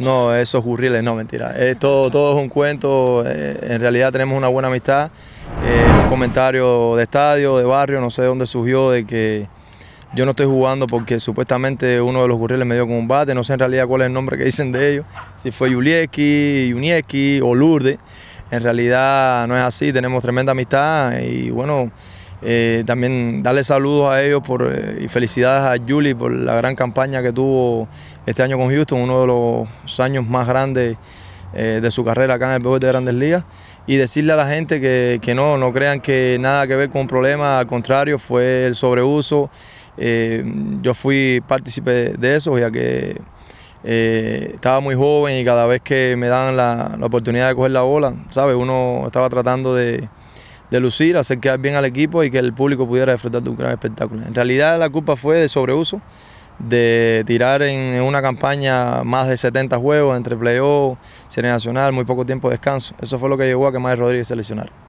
No, esos gurriles, no, mentira. Eh, todo, todo es un cuento, eh, en realidad tenemos una buena amistad. Eh, un comentario de estadio, de barrio, no sé de dónde surgió, de que yo no estoy jugando porque supuestamente uno de los gurriles me dio con un bate, no sé en realidad cuál es el nombre que dicen de ellos, si fue Yulieski, Yuniecki o Lourdes. En realidad no es así, tenemos tremenda amistad y bueno, eh, también darle saludos a ellos por, eh, y felicidades a Julie por la gran campaña que tuvo este año con Houston, uno de los años más grandes eh, de su carrera acá en el béisbol de Grandes Ligas. Y decirle a la gente que, no, no crean que nada que ver con problema, al contrario, fue el sobreuso. yo fui partícipe de eso, ya que estaba muy joven y cada vez que me dan la, oportunidad de coger la bola, Uno estaba tratando de, de lucir, hacer quedar bien al equipo y que el público pudiera disfrutar de un gran espectáculo. En realidad la culpa fue de sobreuso, de tirar en una campaña más de 70 juegos entre playoff, serie nacional, muy poco tiempo de descanso. Eso fue lo que llevó a que Mario Rodríguez se lesionara.